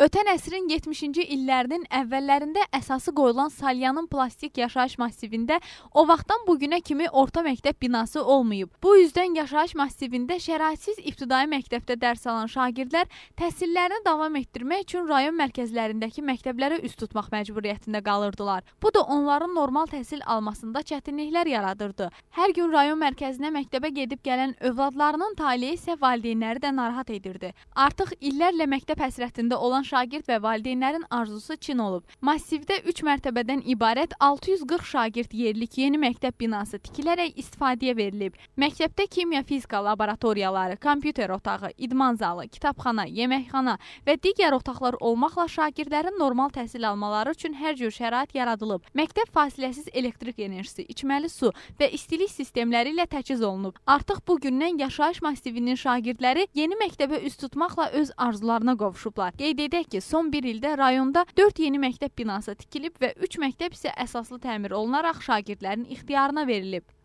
Ötən əsrin 70-ci illərinin əvvəllərində əsası qoyulan Salyanın plastik yaşayış massivində o vaxtdan bu günə kimi orta məktəb binası olmayıb. Bu üzdən yaşayış massivində şəraitsiz ibtidai məktəbdə dərs alan şagirdlər təhsillərini davam etdirmək üçün rayon mərkəzlərindəki məktəblərə üst tutmaq məcburiyyətində qalırdılar. Bu da onların normal təhsil almasında çətinliklər yaradırdı. Hər gün rayon mərkəzinə məktəbə gedib gələn övladlarının taleyi isə valideynləri də narahat edirdi. Artıq illərlə məktəb həsrətində olan şagird və valideynlərin arzusu Çin olub. Massivdə 3 mərtəbədən ibarət 640 şagird yerlik yeni məktəb binası tikilərək istifadəyə verilib. Məktəbdə kimya-fizika laboratoriyaları, kompüter otağı, idman zalı, kitabxana, yeməkxana və digər otaqlar olmaqla şagirdlərin normal təhsil almaları üçün hər cür şərait yaradılıb. Məktəb fasiləsiz elektrik enerjisi, içməli su və istilik sistemləri ilə təchiz olunub. Artıq bu gündən yaşayış massivinin şagirdləri yeni məktəbə üz tutmaqla öz arzularına qovuşublar. Qeyd edək Qeyd edək ki, son bir ildə rayonda 4 yeni məktəb binası tikilib və 3 məktəb isə əsaslı təmir olunaraq şagirdlərin ixtiyarına verilib.